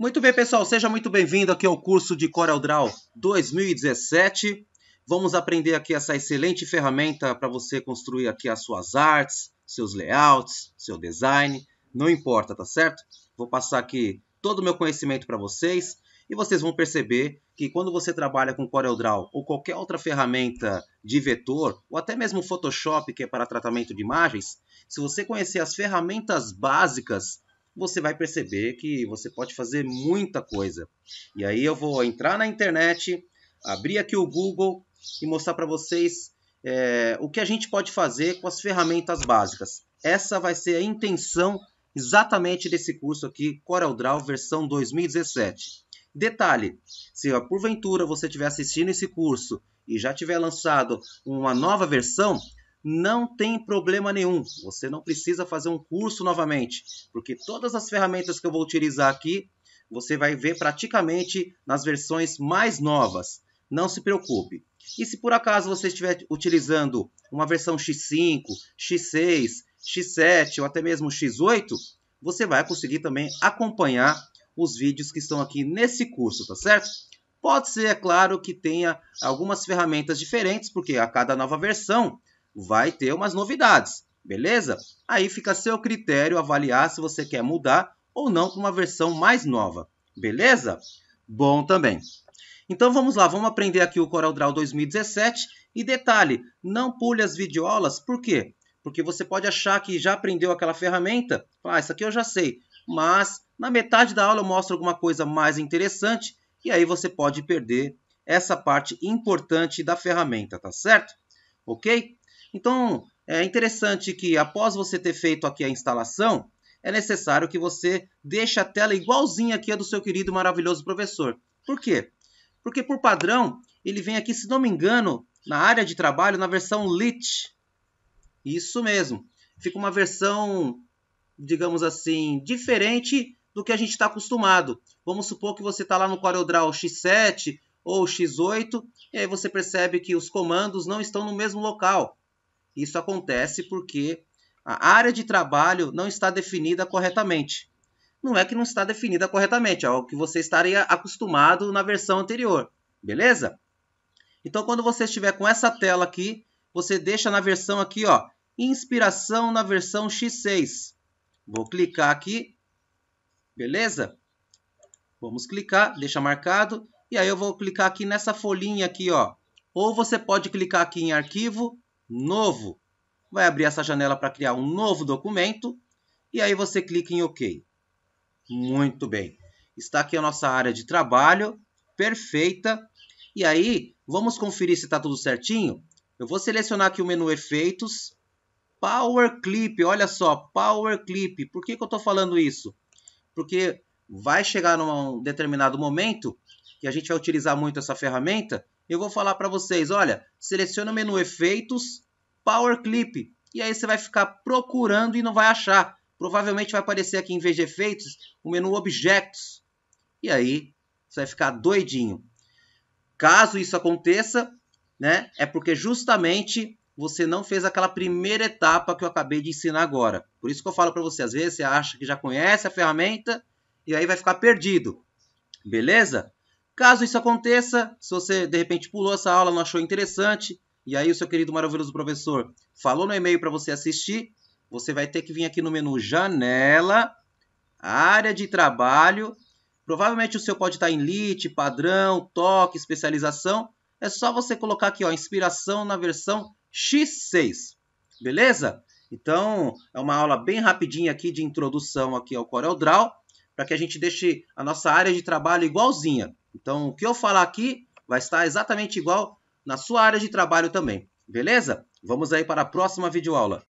Muito bem, pessoal, seja muito bem-vindo aqui ao curso de CorelDRAW 2017. Vamos aprender aqui essa excelente ferramenta para você construir aqui as suas artes, seus layouts, seu design, não importa, tá certo? Vou passar aqui todo o meu conhecimento para vocês e vocês vão perceber que quando você trabalha com CorelDRAW ou qualquer outra ferramenta de vetor, ou até mesmo Photoshop, que é para tratamento de imagens, se você conhecer as ferramentas básicas, você vai perceber que você pode fazer muita coisa. E aí eu vou entrar na internet, abrir aqui o Google e mostrar para vocês é, o que a gente pode fazer com as ferramentas básicas. Essa vai ser a intenção exatamente desse curso aqui, CorelDRAW versão 2017. Detalhe, se porventura você estiver assistindo esse curso e já tiver lançado uma nova versão, não tem problema nenhum. Você não precisa fazer um curso novamente, porque todas as ferramentas que eu vou utilizar aqui, você vai ver praticamente nas versões mais novas. Não se preocupe. E se por acaso você estiver utilizando uma versão X5, X6, X7 ou até mesmo X8, você vai conseguir também acompanhar os vídeos que estão aqui nesse curso, tá certo? Pode ser, é claro, que tenha algumas ferramentas diferentes, porque a cada nova versão vai ter umas novidades, beleza? Aí fica a seu critério avaliar se você quer mudar ou não para uma versão mais nova, beleza? Bom também. Então vamos lá, vamos aprender aqui o CorelDRAW 2017 e detalhe, não pule as videoaulas, por quê? Porque você pode achar que já aprendeu aquela ferramenta, ah, isso aqui eu já sei, mas na metade da aula eu mostro alguma coisa mais interessante e aí você pode perder essa parte importante da ferramenta, tá certo? Ok? Então, é interessante que após você ter feito aqui a instalação, é necessário que você deixe a tela igualzinha aqui a do seu querido maravilhoso professor. Por quê? Porque por padrão, ele vem aqui, se não me engano, na área de trabalho, na versão lit. Isso mesmo. Fica uma versão, digamos assim, diferente do que a gente está acostumado. Vamos supor que você está lá no CorelDRAW X7 ou X8, e aí você percebe que os comandos não estão no mesmo local. Isso acontece porque a área de trabalho não está definida corretamente. Não é que não está definida corretamente, é o que você estaria acostumado na versão anterior, beleza? Então, quando você estiver com essa tela aqui, você deixa na versão aqui, ó, inspiração na versão X6. Vou clicar aqui, beleza? Vamos clicar, deixa marcado, e aí eu vou clicar aqui nessa folhinha aqui, ó. Ou você pode clicar aqui em arquivo, novo, vai abrir essa janela para criar um novo documento e aí você clica em OK. Muito bem. Está aqui a nossa área de trabalho, perfeita. E aí, vamos conferir se está tudo certinho? Eu vou selecionar aqui o menu Efeitos, Power Clip, olha só, Power Clip. Por que, que eu estou falando isso? Porque vai chegar num determinado momento que a gente vai utilizar muito essa ferramenta, eu vou falar para vocês, olha, seleciona o menu Efeitos, Power Clip, e aí você vai ficar procurando e não vai achar. Provavelmente vai aparecer aqui em vez de efeitos, o menu Objetos. E aí você vai ficar doidinho. Caso isso aconteça, né, é porque justamente você não fez aquela primeira etapa que eu acabei de ensinar agora. Por isso que eu falo para você, às vezes você acha que já conhece a ferramenta e aí vai ficar perdido. Beleza? Caso isso aconteça, se você de repente pulou essa aula, não achou interessante, e aí o seu querido maravilhoso professor falou no e-mail para você assistir, você vai ter que vir aqui no menu Janela, Área de Trabalho. Provavelmente o seu pode estar em Lite, padrão, toque, especialização. É só você colocar aqui, ó, inspiração na versão X6. Beleza? Então, é uma aula bem rapidinha aqui de introdução aqui ao CorelDRAW para que a gente deixe a nossa área de trabalho igualzinha. Então, o que eu falar aqui vai estar exatamente igual na sua área de trabalho também. Beleza? Vamos aí para a próxima videoaula.